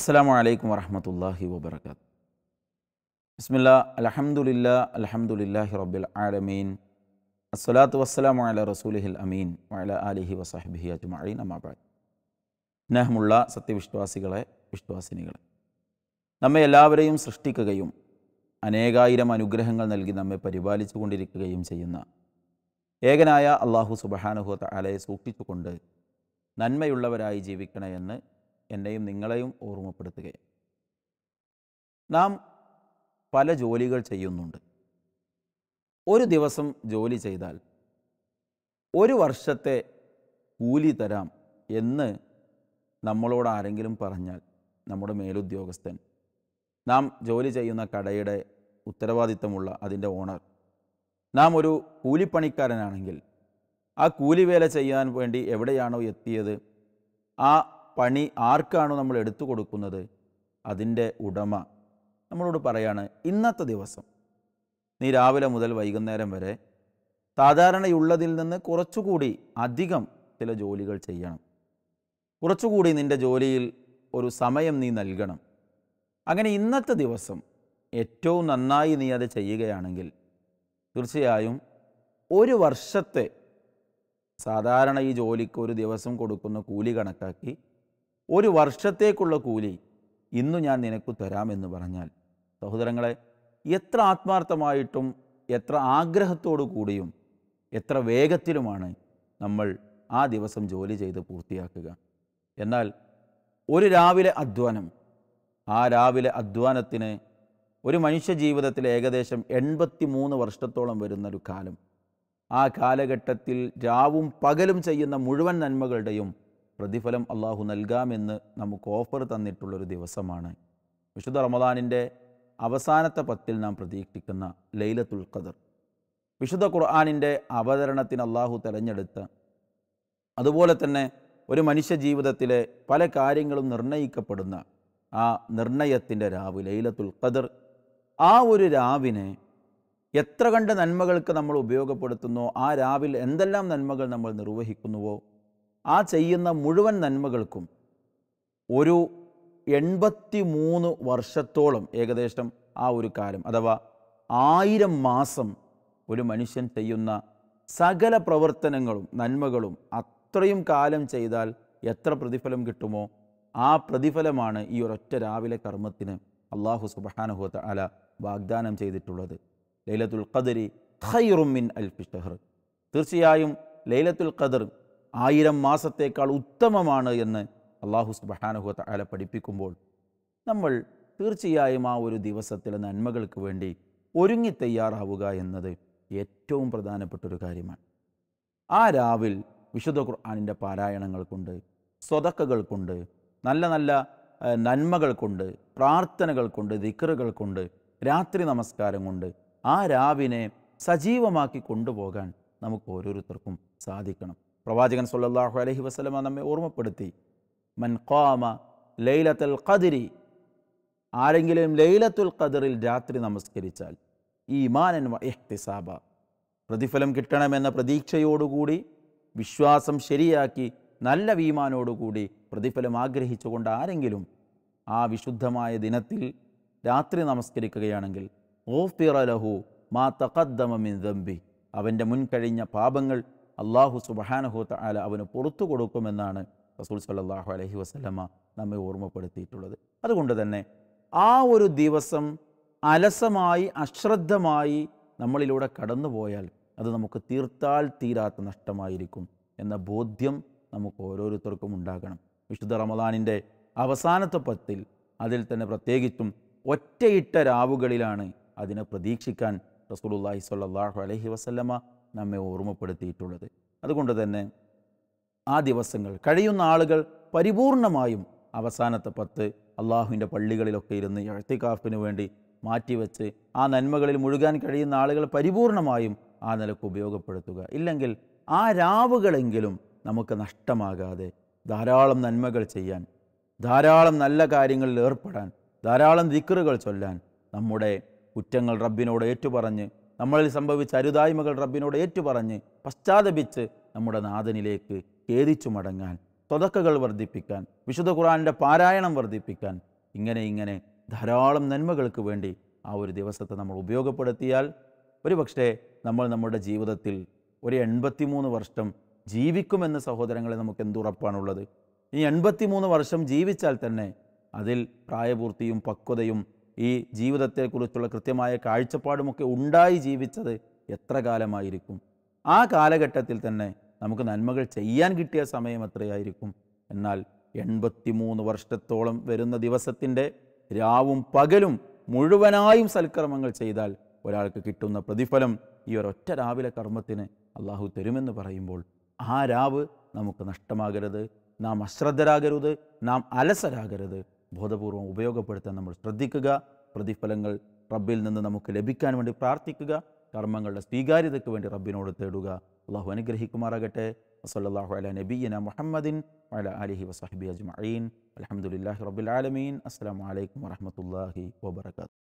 അസ്സാമു അലൈക്കും വറഹമത്തല്ലാഹി വബർക്കാത്ത് ബിസ്മില്ല അലഹമുല്ല അലഹമുല്ലാഹി റബ്ബിൽ ആലമീൻ അസ്സലാത്തു വസ്സലാമു അല റസൂലിഹിൽ അമീൻ വഅല അലിഹി വസാഹിബിഹി അജ്മഈൻ അമാബാദ് സ്നേഹമുള്ള സത്യവിശ്വാസികളെ വിശ്വാസിനികളെ നമ്മെ എല്ലാവരെയും സൃഷ്ടിക്കുകയും അനേകായിരം അനുഗ്രഹങ്ങൾ നൽകി നമ്മെ പരിപാലിച്ചു കൊണ്ടിരിക്കുകയും ചെയ്യുന്ന ഏകനായ അള്ളാഹു സുബഹാനുഹത്ത അലയെ സൂക്ഷിച്ചുകൊണ്ട് നന്മയുള്ളവരായി ജീവിക്കണമെന്ന് എന്നെയും നിങ്ങളെയും ഓർമ്മപ്പെടുത്തുകയാണ് നാം പല ജോലികൾ ചെയ്യുന്നുണ്ട് ഒരു ദിവസം ജോലി ചെയ്താൽ ഒരു വർഷത്തെ കൂലി തരാം എന്ന് നമ്മളോട് ആരെങ്കിലും പറഞ്ഞാൽ നമ്മുടെ മേലുദ്യോഗസ്ഥൻ നാം ജോലി ചെയ്യുന്ന കടയുടെ ഉത്തരവാദിത്തമുള്ള അതിൻ്റെ ഓണർ നാം ഒരു കൂലിപ്പണിക്കാരനാണെങ്കിൽ ആ കൂലിവേല ചെയ്യാൻ വേണ്ടി എവിടെയാണോ എത്തിയത് ആ പണി ആർക്കാണോ നമ്മൾ എടുത്തു കൊടുക്കുന്നത് അതിൻ്റെ ഉടമ നമ്മളോട് പറയാണ് ഇന്നത്തെ ദിവസം നീ രാവിലെ മുതൽ വൈകുന്നേരം വരെ സാധാരണയുള്ളതിൽ നിന്ന് കുറച്ചുകൂടി അധികം ചില ജോലികൾ ചെയ്യണം കുറച്ചുകൂടി നിൻ്റെ ജോലിയിൽ ഒരു സമയം നീ നൽകണം അങ്ങനെ ഇന്നത്തെ ദിവസം ഏറ്റവും നന്നായി നീ അത് ചെയ്യുകയാണെങ്കിൽ തീർച്ചയായും ഒരു വർഷത്തെ സാധാരണ ഈ ജോലിക്ക് ഒരു ദിവസം കൊടുക്കുന്ന കൂലി കണക്കാക്കി ഒരു വർഷത്തേക്കുള്ള കൂലി ഇന്നു ഞാൻ നിനക്ക് തരാമെന്ന് പറഞ്ഞാൽ സഹോദരങ്ങളെ എത്ര ആത്മാർത്ഥമായിട്ടും എത്ര ആഗ്രഹത്തോടു കൂടിയും എത്ര വേഗത്തിലുമാണ് നമ്മൾ ആ ദിവസം ജോലി ചെയ്ത് പൂർത്തിയാക്കുക എന്നാൽ ഒരു രാവിലെ അധ്വാനം ആ രാവിലെ അധ്വാനത്തിന് ഒരു മനുഷ്യ ജീവിതത്തിൽ ഏകദേശം എൺപത്തി മൂന്ന് വർഷത്തോളം വരുന്നൊരു കാലം ആ കാലഘട്ടത്തിൽ രാവും പകലും ചെയ്യുന്ന മുഴുവൻ നന്മകളുടെയും പ്രതിഫലം അള്ളാഹു നൽകാമെന്ന് നമുക്ക് ഓഫർ തന്നിട്ടുള്ളൊരു ദിവസമാണ് വിശുദ്ധ റമദാനിൻ്റെ അവസാനത്തെ പത്തിൽ നാം പ്രതീക്ഷിക്കുന്ന ലൈലത്തുൽ ഖദർ വിശുദ്ധ ഖുർആാനിൻ്റെ അവതരണത്തിന് അള്ളാഹു തെരഞ്ഞെടുത്ത അതുപോലെ തന്നെ ഒരു മനുഷ്യ ജീവിതത്തിലെ പല കാര്യങ്ങളും നിർണ്ണയിക്കപ്പെടുന്ന ആ നിർണയത്തിൻ്റെ രാവ് ലൈലത്തുൽ ഖദർ ആ ഒരു രാവിനെ എത്ര കണ്ട് നന്മകൾക്ക് നമ്മൾ ഉപയോഗപ്പെടുത്തുന്നോ ആ രാവിൽ എന്തെല്ലാം നന്മകൾ നമ്മൾ നിർവഹിക്കുന്നുവോ ആ ചെയ്യുന്ന മുഴുവൻ നന്മകൾക്കും ഒരു എൺപത്തി മൂന്ന് വർഷത്തോളം ഏകദേശം ആ ഒരു കാലം അഥവാ ആയിരം മാസം ഒരു മനുഷ്യൻ ചെയ്യുന്ന സകല പ്രവർത്തനങ്ങളും നന്മകളും അത്രയും കാലം ചെയ്താൽ എത്ര പ്രതിഫലം കിട്ടുമോ ആ പ്രതിഫലമാണ് ഈ ഒരൊറ്റ രാവിലെ കർമ്മത്തിന് അള്ളാഹു സുബഹാനഹുത്ത അല വാഗ്ദാനം ചെയ്തിട്ടുള്ളത് ലൈലത്തുൽ ഖദരി ഖൈറുമിൻ അൽഫി തീർച്ചയായും ലൈലത്തുൽ ഖദർ ആയിരം മാസത്തേക്കാൾ ഉത്തമമാണ് എന്ന് അള്ളാഹു സുബഹാനുഹത്ത് അയാളെ പഠിപ്പിക്കുമ്പോൾ നമ്മൾ തീർച്ചയായും ആ ഒരു ദിവസത്തിലെ നന്മകൾക്ക് വേണ്ടി ഒരുങ്ങി തയ്യാറാവുക എന്നത് ഏറ്റവും പ്രധാനപ്പെട്ട ഒരു കാര്യമാണ് ആ രാവിൽ വിശുദ്ധ ഖുർആാനിൻ്റെ പാരായണങ്ങൾ കൊണ്ട് സ്വതക്കകൾ കൊണ്ട് നല്ല നല്ല നന്മകൾ കൊണ്ട് പ്രാർത്ഥനകൾ കൊണ്ട് ദിക്കറുകൾ കൊണ്ട് രാത്രി നമസ്കാരം കൊണ്ട് ആ രാവിനെ സജീവമാക്കി കൊണ്ടുപോകാൻ നമുക്ക് ഓരോരുത്തർക്കും സാധിക്കണം പ്രവാചകൻ സല്ലാഹു അലഹി വസ്ലമ നമ്മെ ഓർമ്മപ്പെടുത്തി മൻ ഖാമ ലൈലത്തുൽ ഖദിരി ആരെങ്കിലും ലൈലത്തുൽ ഖദറിൽ രാത്രി നമസ്കരിച്ചാൽ ഈ മാനൻ എഹ്തിസാബ പ്രതിഫലം കിട്ടണമെന്ന പ്രതീക്ഷയോടുകൂടി വിശ്വാസം ശരിയാക്കി നല്ല വീമാനോടുകൂടി പ്രതിഫലം ആഗ്രഹിച്ചുകൊണ്ട് ആരെങ്കിലും ആ വിശുദ്ധമായ ദിനത്തിൽ രാത്രി നമസ്കരിക്കുകയാണെങ്കിൽ ഓഫിറലഹു മാ തഖദ്ദമ മിൻ ദംബി അവൻ്റെ മുൻകഴിഞ്ഞ പാപങ്ങൾ അള്ളാഹു സുബഹാനഹൂത്ത ആല അവന് പുറത്തു കൊടുക്കുമെന്നാണ് റസൂൽ സല്ലാഹു അലഹി വസ്ലമ നമ്മെ ഓർമ്മപ്പെടുത്തിയിട്ടുള്ളത് അതുകൊണ്ട് തന്നെ ആ ഒരു ദിവസം അലസമായി അശ്രദ്ധമായി നമ്മളിലൂടെ കടന്നുപോയാൽ അത് നമുക്ക് തീർത്താൽ തീരാത്ത നഷ്ടമായിരിക്കും എന്ന ബോധ്യം നമുക്ക് ഓരോരുത്തർക്കും ഉണ്ടാകണം വിശുദ്ധ റമദാനിൻ്റെ അവസാനത്തെ പത്തിൽ അതിൽ തന്നെ പ്രത്യേകിച്ചും ഒറ്റയിട്ട രാവുകളിലാണ് അതിനെ പ്രതീക്ഷിക്കാൻ റസൂലുല്ലാഹി സ്വല്ലാഹു അലഹി വസല്ലമ നമ്മെ ഓർമ്മപ്പെടുത്തിയിട്ടുള്ളത് അതുകൊണ്ട് തന്നെ ആ ദിവസങ്ങൾ കഴിയുന്ന ആളുകൾ പരിപൂർണമായും അവസാനത്തെ പത്ത് അള്ളാഹുവിൻ്റെ പള്ളികളിലൊക്കെ ഇരുന്ന് എഴുത്തിക്കാഫിന് വേണ്ടി മാറ്റിവെച്ച് ആ നന്മകളിൽ മുഴുകാൻ കഴിയുന്ന ആളുകൾ പരിപൂർണമായും ആ നിലക്ക് ഉപയോഗപ്പെടുത്തുക ഇല്ലെങ്കിൽ ആ രാവുകളെങ്കിലും നമുക്ക് നഷ്ടമാകാതെ ധാരാളം നന്മകൾ ചെയ്യാൻ ധാരാളം നല്ല കാര്യങ്ങളിൽ ഏർപ്പെടാൻ ധാരാളം ദിക്കറുകൾ ചൊല്ലാൻ നമ്മുടെ കുറ്റങ്ങൾ റബ്ബിനോട് ഏറ്റുപറഞ്ഞ് നമ്മളിൽ സംഭവിച്ച അരുതായ്മകൾ റബ്ബിനോട് ഏറ്റുപറഞ്ഞ് പശ്ചാത്തപിച്ച് നമ്മുടെ നാഥനിലേക്ക് ഖേദിച്ചു മടങ്ങാൻ തുതക്കകൾ വർദ്ധിപ്പിക്കാൻ വിശുദ്ധ ഖുറാൻ്റെ പാരായണം വർദ്ധിപ്പിക്കാൻ ഇങ്ങനെ ഇങ്ങനെ ധാരാളം നന്മകൾക്ക് വേണ്ടി ആ ഒരു ദിവസത്തെ നമ്മൾ ഉപയോഗപ്പെടുത്തിയാൽ പക്ഷേ നമ്മൾ നമ്മുടെ ജീവിതത്തിൽ ഒരു എൺപത്തിമൂന്ന് വർഷം ജീവിക്കുമെന്ന സഹോദരങ്ങളെ നമുക്ക് എന്തുറപ്പാണുള്ളത് ഈ എൺപത്തിമൂന്ന് വർഷം ജീവിച്ചാൽ തന്നെ അതിൽ പ്രായപൂർത്തിയും പക്വതയും ഈ ജീവിതത്തെക്കുറിച്ചുള്ള കൃത്യമായ കാഴ്ചപ്പാടുമൊക്കെ ഉണ്ടായി ജീവിച്ചത് എത്ര കാലമായിരിക്കും ആ കാലഘട്ടത്തിൽ തന്നെ നമുക്ക് നന്മകൾ ചെയ്യാൻ കിട്ടിയ സമയം എത്രയായിരിക്കും എന്നാൽ എൺപത്തിമൂന്ന് വർഷത്തോളം വരുന്ന ദിവസത്തിൻ്റെ രാവും പകലും മുഴുവനായും സൽക്കർമ്മങ്ങൾ ചെയ്താൽ ഒരാൾക്ക് കിട്ടുന്ന പ്രതിഫലം ഈ ഒരൊറ്റ രാവിലെ കർമ്മത്തിന് അള്ളാഹു തരുമെന്ന് പറയുമ്പോൾ ആ രാവ് നമുക്ക് നഷ്ടമാകരുത് നാം അശ്രദ്ധരാകരുത് നാം അലസരാകരുത് ബോധപൂർവം ഉപയോഗപ്പെടുത്താൻ നമ്മൾ ശ്രദ്ധിക്കുക പ്രതിഫലങ്ങൾ റബ്ബിൽ നിന്ന് നമുക്ക് ലഭിക്കാൻ വേണ്ടി പ്രാർത്ഥിക്കുക കർമ്മങ്ങളുടെ സ്വീകാര്യതയ്ക്ക് വേണ്ടി റബ്ബിനോട് തേടുക അള്ളാഹു അനുഗ്രഹിക്കുമാറാകട്ടെ വസല്ലാഹു അല നബീന മുഹമ്മദിൻ അല അലഹി വസാഹിബി അജ്മീൻ അലഹമുല്ലാഹി റബ്ബുൽ ആലമീൻ അസ്സാം വലൈക്കും വരഹമുല്ലാഹി വാബർക്കാത്തു